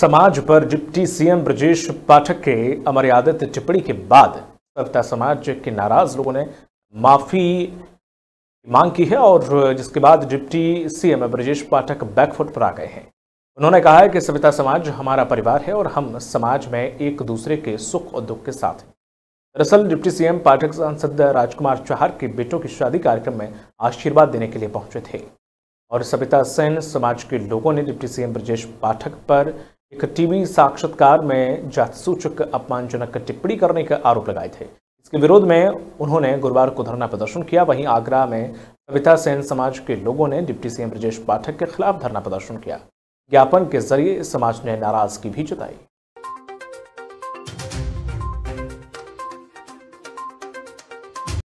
समाज पर deputy CM Brajesh पाठक के अमर्यादित टिप्पणी के बाद सविता समाज के नाराज लोगों ने माफी मांग की है और जिसके बाद deputy CM Brajesh Pathak back foot पर आ गए हैं उन्होंने कहा है कि सविता समाज हमारा परिवार है और हम समाज में एक दूसरे के सुख और दुख के साथ हैं दरअसल डिप्टी सीएम पाठक सांसद राजकुमार चौहार के बेटों की शादी कार्यक्रम में आशीर्वाद देने के लिए पहुंचे थे और सविता सेन समाज के लोगों ने डिप्टी सीएम ब्रजेश पाठक पर एक टीवी साक्षात्कार में जातसूचक अपमानजनक टिप्पणी करने का आरोप लगाए थे इसके विरोध में उन्होंने गुरुवार को धरना प्रदर्शन किया वहीं आगरा में कविता सेन समाज के लोगों ने डिप्टी सीएम ब्रजेश पाठक के खिलाफ धरना प्रदर्शन किया ज्ञापन के जरिए समाज ने नाराजगी भी जताई